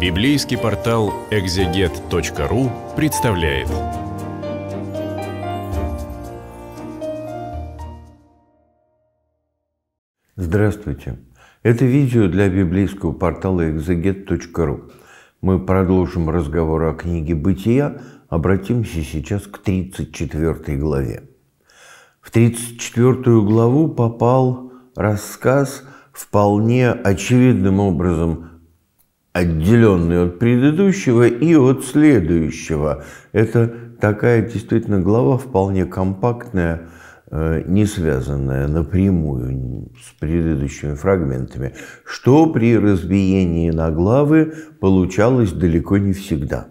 Библейский портал экзегет.ру представляет. Здравствуйте. Это видео для библейского портала экзегет.ру. Мы продолжим разговор о книге «Бытия», обратимся сейчас к 34 главе. В 34 главу попал рассказ, вполне очевидным образом отделенный от предыдущего и от следующего. Это такая действительно глава вполне компактная, э, не связанная напрямую с предыдущими фрагментами, что при разбиении на главы получалось далеко не всегда.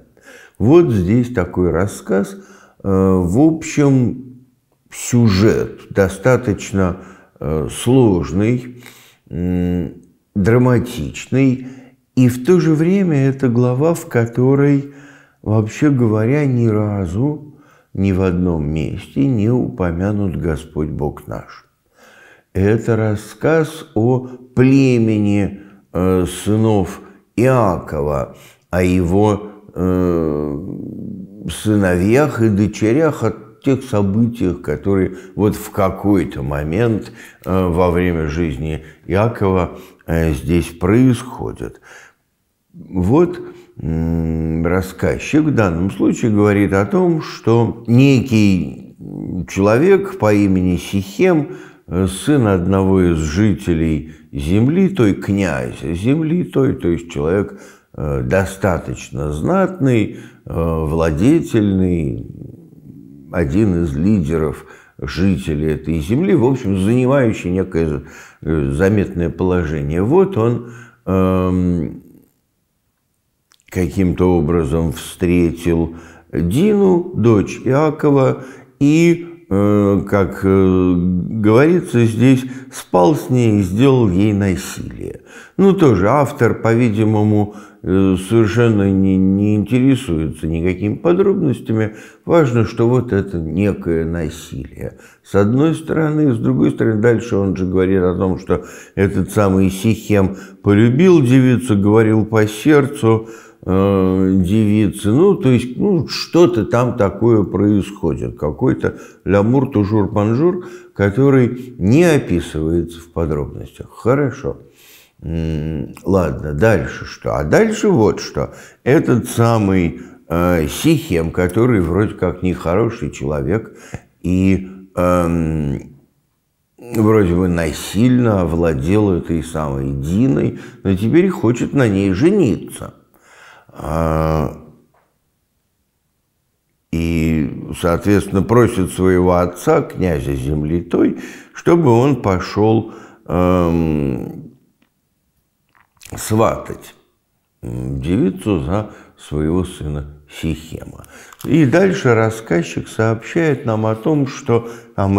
Вот здесь такой рассказ. Э, в общем, сюжет достаточно э, сложный, драматичный, и в то же время это глава, в которой, вообще говоря, ни разу, ни в одном месте не упомянут Господь Бог наш. Это рассказ о племени э, сынов Иакова, о его э, сыновьях и дочерях от тех событиях, которые вот в какой-то момент э, во время жизни Иакова э, здесь происходят. Вот рассказчик в данном случае говорит о том, что некий человек по имени Сихем, э, сын одного из жителей земли, той князя земли, той, то есть человек э, достаточно знатный, э, владетельный, один из лидеров жителей этой земли, в общем, занимающий некое заметное положение. Вот он эм, каким-то образом встретил Дину, дочь Иакова, и, э, как э, говорится здесь, спал с ней и сделал ей насилие. Ну, тоже автор, по-видимому, э, совершенно не, не интересуется никакими подробностями. Важно, что вот это некое насилие. С одной стороны, с другой стороны, дальше он же говорит о том, что этот самый Сихем полюбил девицу, говорил по сердцу, Э, девицы. Ну, то есть, ну, что-то там такое происходит. Какой-то лямур тужур панжур который не описывается в подробностях. Хорошо. Ладно, дальше что? А дальше вот что. Этот самый э, Сихем, который вроде как нехороший человек и э, вроде бы насильно овладел этой самой Диной, но теперь хочет на ней жениться – а, и, соответственно, просит своего отца, князя земли той, чтобы он пошел эм, сватать девицу за своего сына Сихема. И дальше рассказчик сообщает нам о том, что там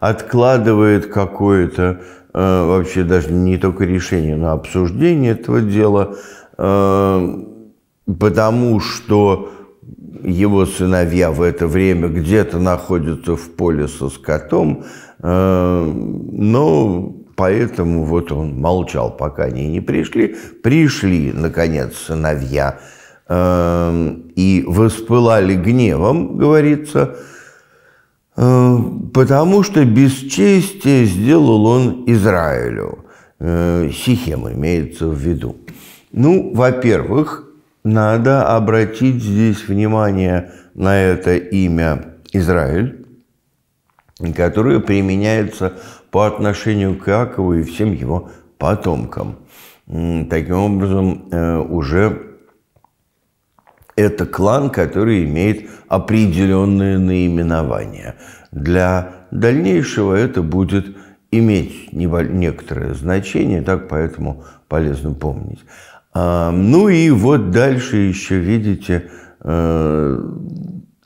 откладывает какое-то, э, вообще даже не только решение, но обсуждение этого дела – Эм, потому что его сыновья в это время где-то находятся в поле со скотом, эм, но поэтому вот он молчал, пока они не пришли. Пришли, наконец, сыновья эм, и воспылали гневом, говорится, потому что бесчестие сделал он Израилю. Э, Сихем имеется в виду. Ну, во-первых, надо обратить здесь внимание на это имя Израиль, которое применяется по отношению к Иакову и всем его потомкам. Таким образом, э, уже это клан, который имеет определенное наименование. Для дальнейшего это будет иметь некоторое значение, так поэтому полезно помнить. А, ну и вот дальше еще, видите, э,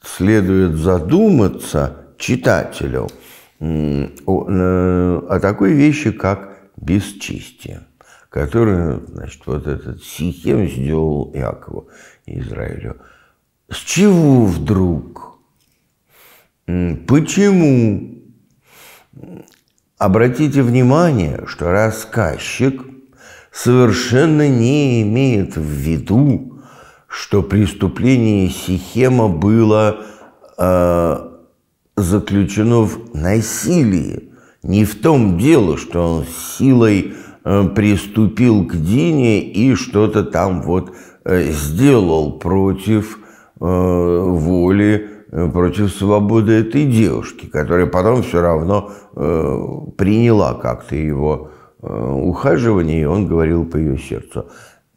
следует задуматься читателю э, о такой вещи, как бесчестие, которое, значит, вот этот Сихем сделал Иакову Израилю. С чего вдруг? Почему? Обратите внимание, что рассказчик – совершенно не имеет в виду, что преступление Сихема было э, заключено в насилии. Не в том дело, что он силой э, приступил к Дине и что-то там вот э, сделал против э, воли э, против свободы этой девушки, которая потом все равно э, приняла как-то его Э, ухаживаний, он говорил по ее сердцу.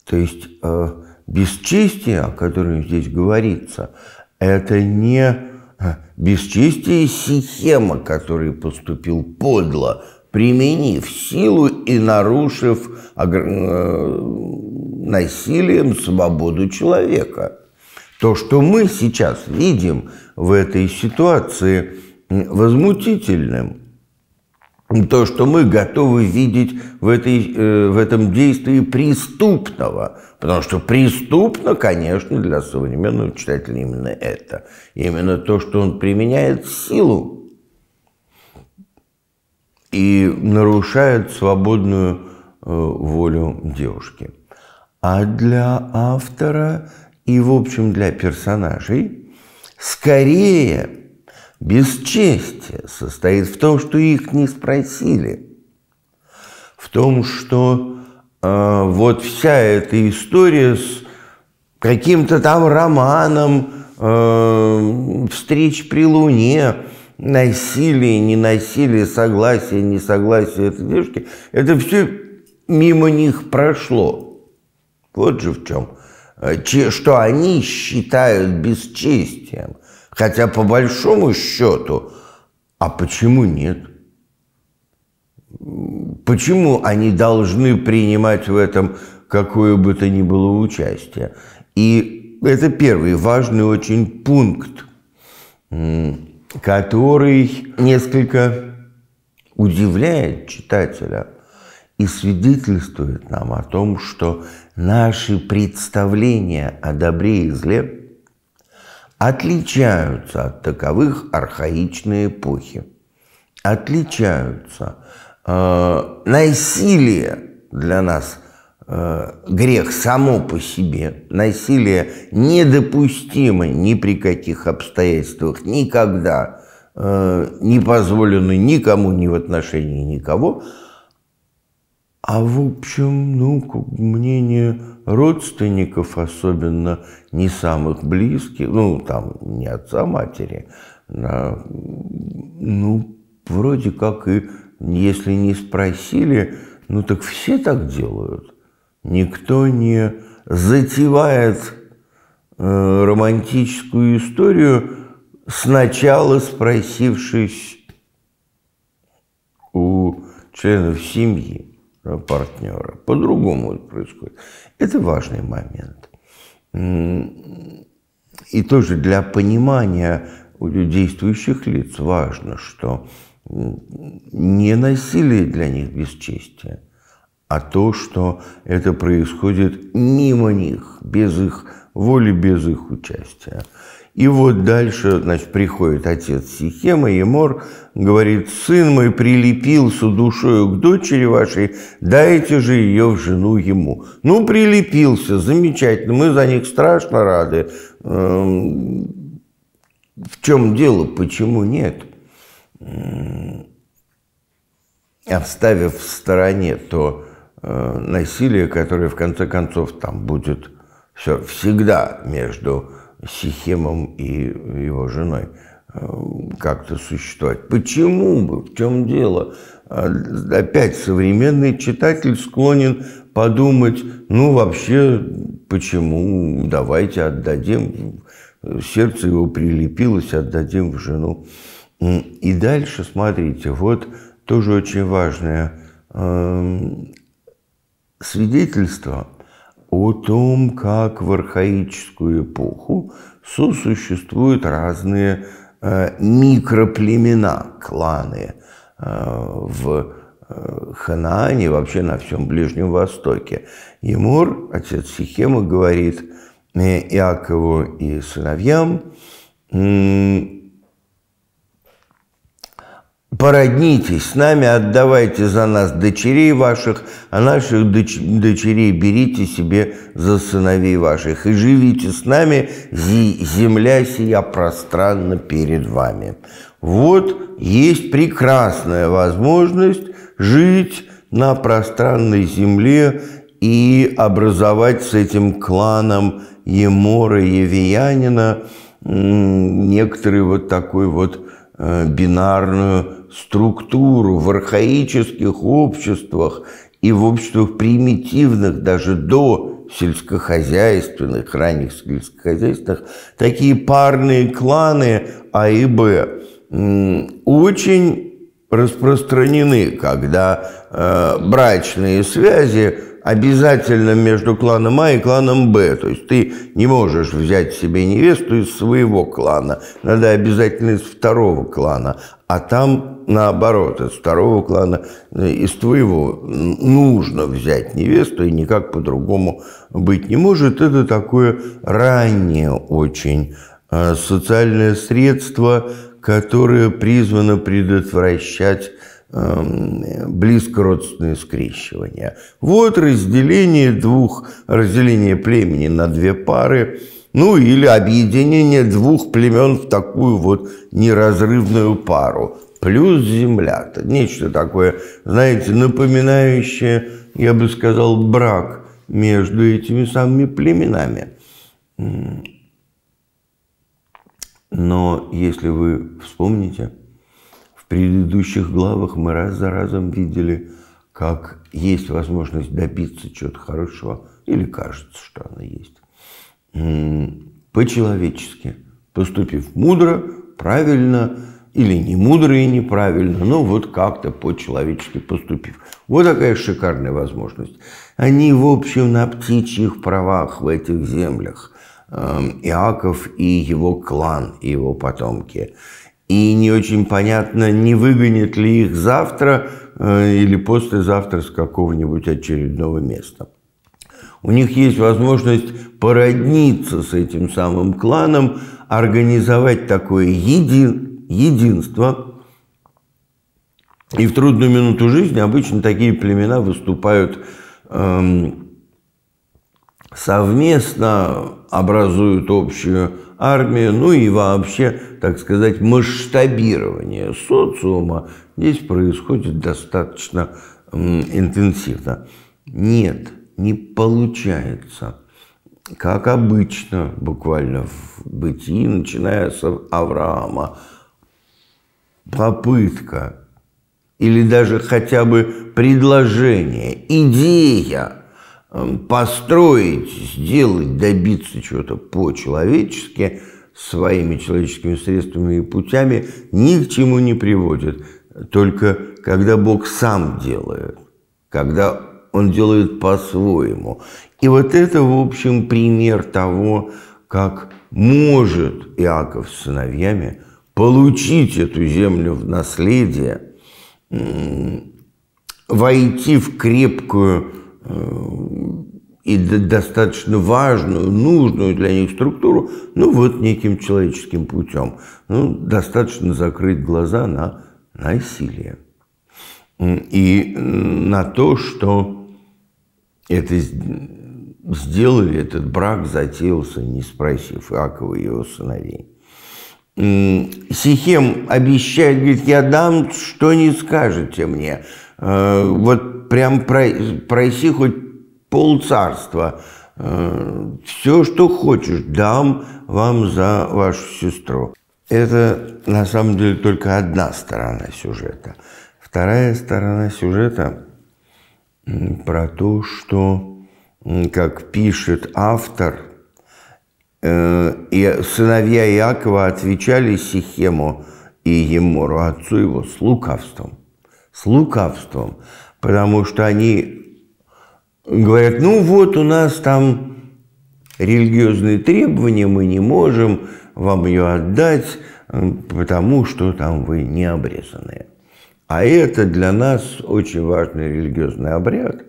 То есть э, бесчестие, о котором здесь говорится, это не э, бесчестие Сихема, который поступил подло, применив силу и нарушив насилием свободу человека. То, что мы сейчас видим в этой ситуации, возмутительным – то, что мы готовы видеть в, этой, э, в этом действии преступного. Потому что преступно, конечно, для современного читателя именно это. Именно то, что он применяет силу и нарушает свободную э, волю девушки. А для автора и, в общем, для персонажей, скорее Бесчестие состоит в том, что их не спросили. В том, что э, вот вся эта история с каким-то там романом, э, встреч при Луне, насилие, не насилие, согласие, несогласие этой девушки, это все мимо них прошло. Вот же в а, чем. Что они считают бесчестием. Хотя по большому счету, а почему нет? Почему они должны принимать в этом какое бы то ни было участие? И это первый важный очень пункт, который несколько удивляет читателя и свидетельствует нам о том, что наши представления о добре и зле – отличаются от таковых архаичной эпохи. Отличаются. Э, насилие для нас э, грех само по себе. Насилие недопустимо ни при каких обстоятельствах, никогда э, не позволено никому ни в отношении никого – а в общем, ну, мнение родственников, особенно не самых близких, ну, там, не отца матери, на, ну, вроде как и, если не спросили, ну, так все так делают. Никто не затевает э, романтическую историю, сначала спросившись у членов семьи. Э, партнера. По-другому это происходит. Это важный момент. И тоже для понимания у действующих лиц важно, что не насилие для них бесчестие, а то, что это происходит мимо них, без их воли, без их участия. И вот дальше, значит, приходит отец Сихема, Емор, говорит, «Сын мой прилепился душою к дочери вашей, дайте же ее в жену ему». Ну, прилепился, замечательно, мы за них страшно рады. Эм, в чем дело, почему нет? Оставив эм, а в стороне то э, насилие, которое, в конце концов, там будет все всегда между Сихемом и его женой э, как-то существовать. Почему бы? В чем дело? А, опять современный читатель склонен подумать, ну вообще, почему, давайте отдадим, сердце его прилепилось, отдадим в жену. И дальше, смотрите, вот тоже очень важное эм, свидетельство – о том, как в архаическую эпоху сосуществуют разные э, микроплемена, кланы э, в э, Ханаане, вообще на всем Ближнем Востоке. Емур, отец Сихема, говорит Иакову и сыновьям, породнитесь с нами, отдавайте за нас дочерей ваших, а наших доч- дочерей берите себе за сыновей ваших, и живите с нами, земля сия пространно перед вами. Вот есть прекрасная возможность жить на пространной земле и образовать с этим кланом Емора Евиянина некоторый вот такую вот э, бинарную структуру в архаических обществах и в обществах примитивных, даже до сельскохозяйственных, ранних сельскохозяйственных, такие парные кланы А и Б очень распространены, когда э, брачные связи обязательно между кланом А и кланом Б. То есть ты не можешь взять себе невесту из своего клана, надо обязательно из второго клана. А там наоборот, от второго клана, э, из твоего нужно взять невесту, и никак по-другому быть не может. Это такое раннее очень э, социальное средство, которое призвано предотвращать эм, близко родственные скрещивания. Вот разделение двух, разделение племени на две пары – ну или объединение двух племен в такую вот неразрывную пару, плюс земля, -то. нечто такое, знаете, напоминающее, я бы сказал, брак между этими самыми племенами. Но если вы вспомните, в предыдущих главах мы раз за разом видели, как есть возможность добиться чего-то хорошего, или кажется, что она есть по-человечески, поступив мудро, правильно или не мудро и неправильно, но вот как-то по-человечески поступив. Вот такая шикарная возможность. Они, в общем, на птичьих правах в этих землях. Иаков и его клан, и его потомки. И не очень понятно, не выгонят ли их завтра э, или послезавтра с какого-нибудь очередного места. У них есть возможность породниться с этим самым кланом, организовать такое един, единство. И в трудную минуту жизни обычно такие племена выступают эм, совместно, образуют общую армию, ну и вообще, так сказать, масштабирование социума здесь происходит достаточно интенсивно. Нет – не получается. Как обычно, буквально в бытии, начиная с Авраама, попытка или даже хотя бы предложение, идея эм, построить, сделать, добиться чего-то по-человечески своими человеческими средствами и путями ни к чему не приводит. Только когда Бог сам делает, когда он делает по-своему. И вот это, в общем, пример того, как может Иаков с сыновьями получить эту землю в наследие, войти в крепкую э, и достаточно важную, нужную для них структуру, ну вот неким человеческим путем. Ну, достаточно закрыть глаза на насилие и на то, что это сделали, этот брак затеялся, не спросив Иакова и его сыновей. Сихем обещает, говорит, я дам, что не скажете мне. Э, вот прям проси хоть полцарства, э, все, что хочешь, дам вам за вашу сестру. Это на самом деле только одна сторона сюжета. Вторая сторона сюжета про то, что, как пишет автор, э, и сыновья Иакова отвечали Сихему и Емору, отцу его, с лукавством. С лукавством. Потому что они говорят, ну вот у нас там религиозные требования, мы не можем вам ее отдать, потому что там вы не обрезанные. А это для нас очень важный религиозный обряд.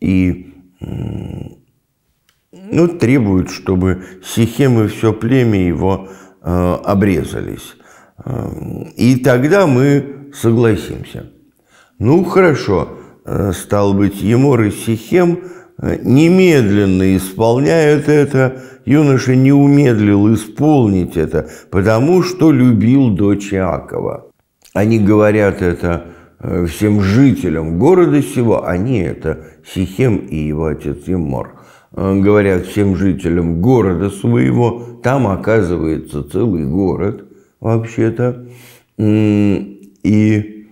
И ну, требует, чтобы Сихем и все племя его э, обрезались. Э, и тогда мы согласимся. Ну, хорошо, э, стал быть, Емор и Сихем э, немедленно исполняют это. Юноша не умедлил исполнить это, потому что любил дочь Иакова – они говорят это э, всем жителям города сего, они это Сихем и его отец Емор, э, говорят всем жителям города своего, там оказывается целый город вообще-то, и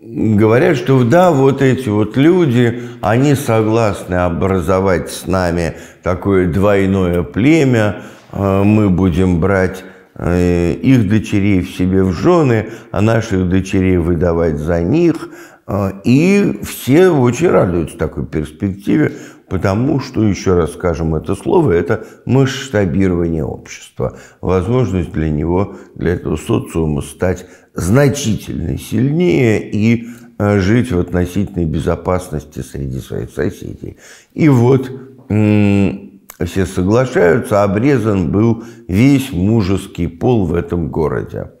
говорят, что да, вот эти вот люди, они согласны образовать с нами такое двойное племя, э, мы будем брать Э, их дочерей в себе в жены, а наших дочерей выдавать за них. Э, и все очень радуются такой перспективе, потому что, еще раз скажем это слово, это масштабирование общества. Возможность для него, для этого социума стать значительно сильнее и э, жить в относительной безопасности среди своих соседей. И вот все соглашаются, обрезан был весь мужеский пол в этом городе.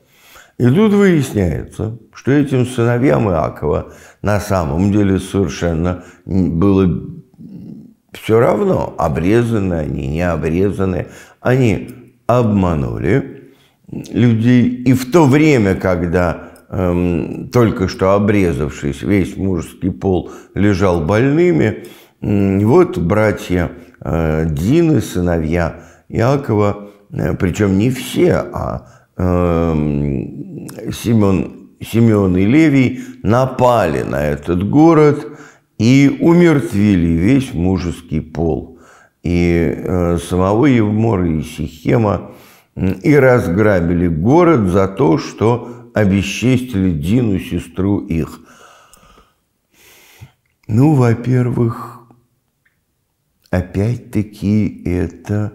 И тут выясняется, что этим сыновьям Иакова на самом деле совершенно было все равно, обрезаны они, не обрезаны. Они обманули людей. И в то время, когда эм, только что обрезавшись, весь мужеский пол лежал больными, э, вот братья Э, Дины, сыновья Иакова, э, причем не все, а эм, Симеон, Симеон и Левий напали на этот город и умертвили весь мужеский пол и э, самого Евмора и Сихема, и разграбили город за то, что обесчестили Дину, сестру их. Ну, во-первых, опять-таки это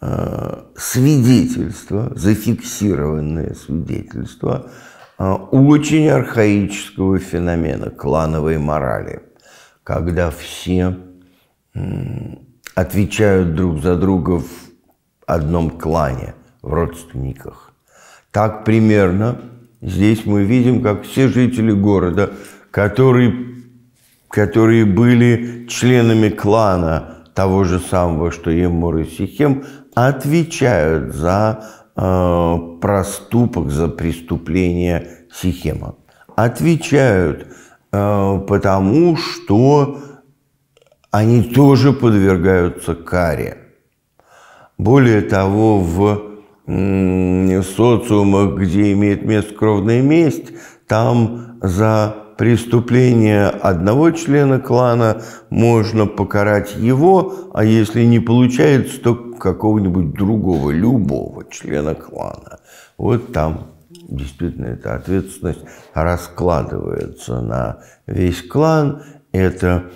э, свидетельство, зафиксированное свидетельство э, очень архаического феномена клановой морали, когда все отвечают друг за друга в одном клане, в родственниках. Так примерно здесь мы видим, как все жители города, которые, которые были членами клана, того же самого, что и Эмор и Сихем, отвечают за э, проступок, за преступление Сихема. Отвечают, э, потому что они тоже подвергаются каре. Более того, в социумах, где имеет место кровная месть, там за преступление одного члена клана, можно покарать его, а если не получается, то какого-нибудь другого, любого члена клана. Вот там действительно эта ответственность раскладывается на весь клан. Это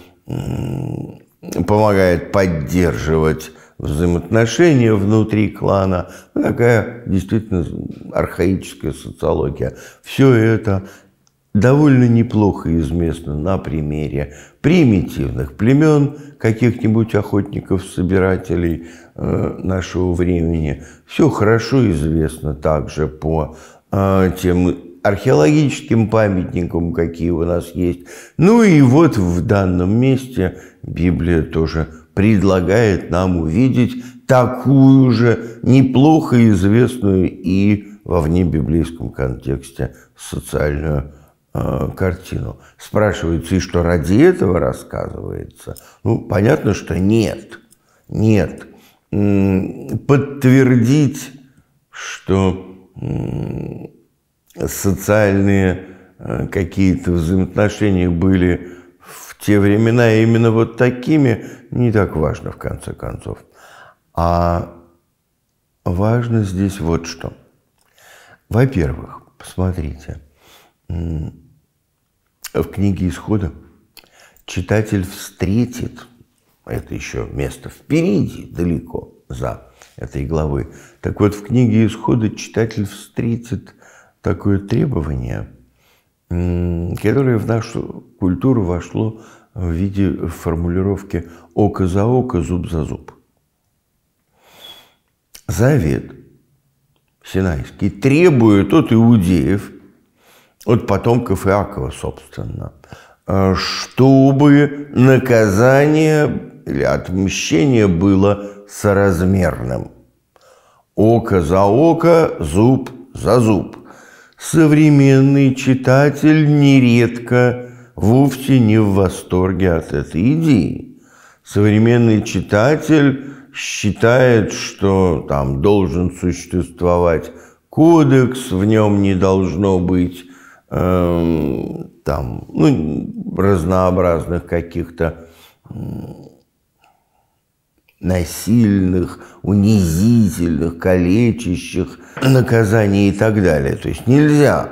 помогает поддерживать взаимоотношения внутри клана. такая действительно архаическая социология. Все это довольно неплохо известно на примере примитивных племен, каких-нибудь охотников-собирателей э, нашего времени. Все хорошо известно также по э, тем археологическим памятникам, какие у нас есть. Ну и вот в данном месте Библия тоже предлагает нам увидеть такую же неплохо известную и во внебиблейском контексте социальную Э, картину. Спрашивается, и что ради этого рассказывается? Ну, понятно, что нет. Нет. Подтвердить, что социальные э, какие-то взаимоотношения были в те времена именно вот такими, не так важно в конце концов. А важно здесь вот что. Во-первых, посмотрите, в книге Исхода читатель встретит это еще место впереди, далеко за этой главы. Так вот, в книге Исхода читатель встретит такое требование, которое в нашу культуру вошло в виде формулировки «око за око, зуб за зуб». Завет Синайский требует от иудеев от потомков Иакова, собственно, э, чтобы наказание или отмщение было соразмерным. Око за око, зуб за зуб. Современный читатель нередко вовсе не в восторге от этой идеи. Современный читатель считает, что там должен существовать кодекс, в нем не должно быть Эм, там, ну, разнообразных каких-то насильных, унизительных, калечащих наказаний и так далее. То есть нельзя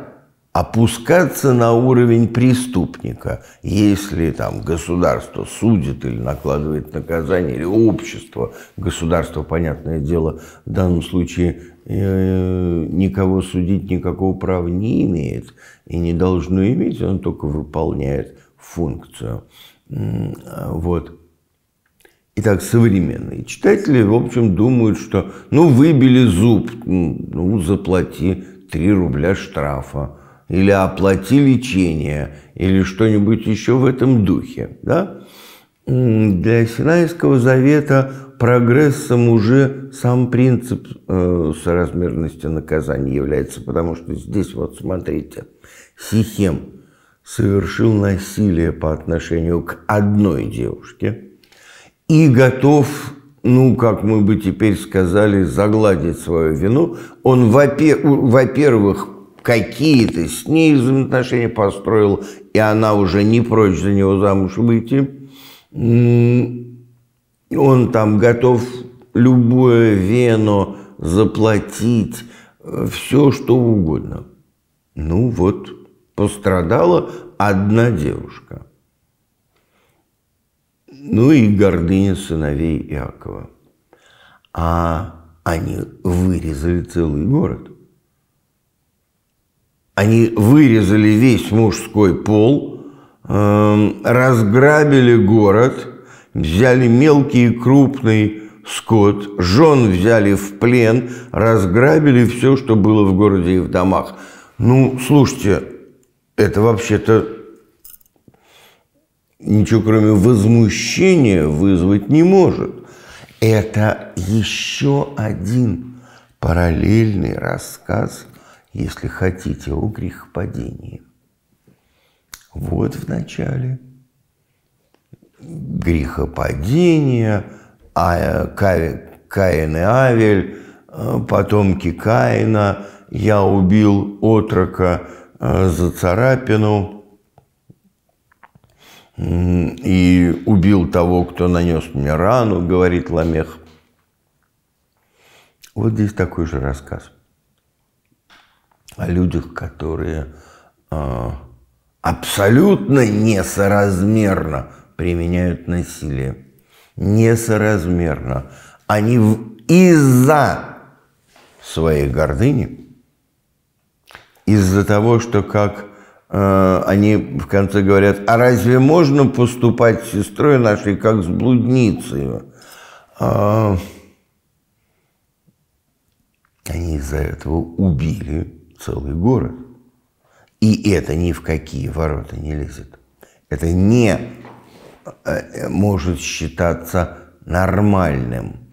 опускаться на уровень преступника, если там государство судит или накладывает наказание, или общество, государство, понятное дело, в данном случае Э, никого судить никакого права не имеет и не должно иметь, он только выполняет функцию. А, вот. Итак, современные читатели, в общем, думают, что ну выбили зуб, ну заплати 3 рубля штрафа, или оплати лечение, или что-нибудь еще в этом духе. Да? Для Синайского завета прогрессом уже сам принцип э, соразмерности наказания является, потому что здесь, вот смотрите, Сихем совершил насилие по отношению к одной девушке и готов, ну, как мы бы теперь сказали, загладить свою вину. Он, во-первых, какие-то с ней взаимоотношения построил, и она уже не прочь за него замуж выйти. Он там готов любое вено заплатить, э, все что угодно. Ну вот, пострадала одна девушка. Ну и гордыня сыновей Иакова. А они вырезали целый город. Они вырезали весь мужской пол, эм, разграбили город – взяли мелкий и крупный скот, жен взяли в плен, разграбили все, что было в городе и в домах. Ну, слушайте, это вообще-то ничего кроме возмущения вызвать не может. Это еще один параллельный рассказ, если хотите, о грехопадении. Вот в начале – грехопадения, а, Каин и Авель, э, потомки Каина, я убил отрока э, за царапину и убил того, кто нанес мне рану, говорит Ламех. Вот здесь такой же рассказ о людях, которые э, абсолютно несоразмерно применяют насилие. Несоразмерно. Они из-за своей гордыни, из-за того, что как э, они в конце говорят, а разве можно поступать с сестрой нашей как с блудницей? Э, они из-за этого убили целый город. И это ни в какие ворота не лезет. Это не Э, может считаться нормальным.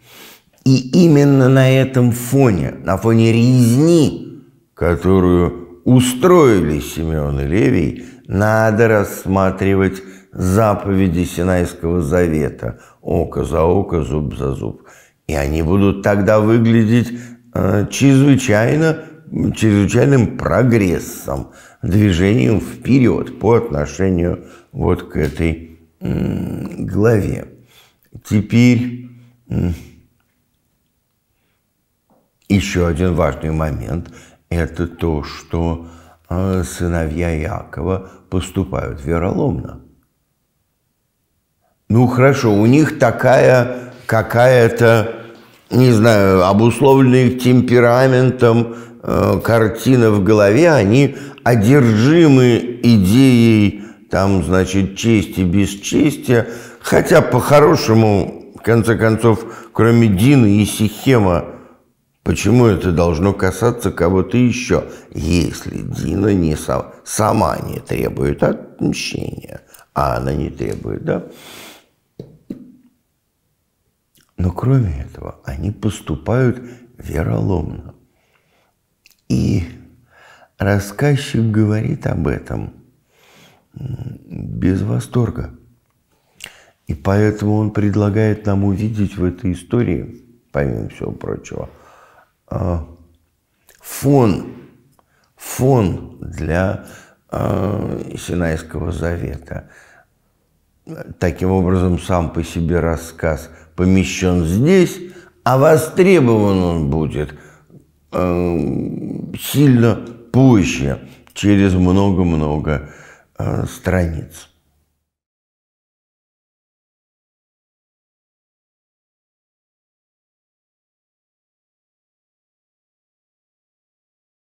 И именно на этом фоне, на фоне резни, которую устроили Симеон и Левий, надо рассматривать заповеди Синайского завета «Око за око, зуб за зуб». И они будут тогда выглядеть э, чрезвычайно, чрезвычайным прогрессом, движением вперед по отношению вот к этой главе. Теперь еще один важный момент – это то, что а, сыновья Якова поступают вероломно. Ну хорошо, у них такая какая-то, не знаю, обусловленная их темпераментом э, картина в голове, они одержимы идеей там, значит, честь и бесчестие. Хотя, по-хорошему, в конце концов, кроме Дины и Сихема, почему это должно касаться кого-то еще, если Дина не сам, сама не требует отмщения, а она не требует, да? Но кроме этого, они поступают вероломно. И рассказчик говорит об этом – без восторга. И поэтому он предлагает нам увидеть в этой истории, помимо всего прочего, а, фон, фон для а, Синайского завета. Таким образом, сам по себе рассказ помещен здесь, а востребован он будет а, сильно позже, через много-много лет. -много Э, страниц.